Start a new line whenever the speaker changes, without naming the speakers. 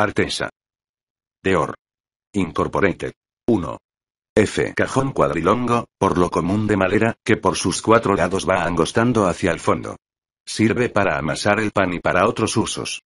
Artesa. Deor. Incorporated. 1. F. Cajón cuadrilongo, por lo común de madera, que por sus cuatro lados va angostando hacia el fondo. Sirve para amasar el pan y para otros usos.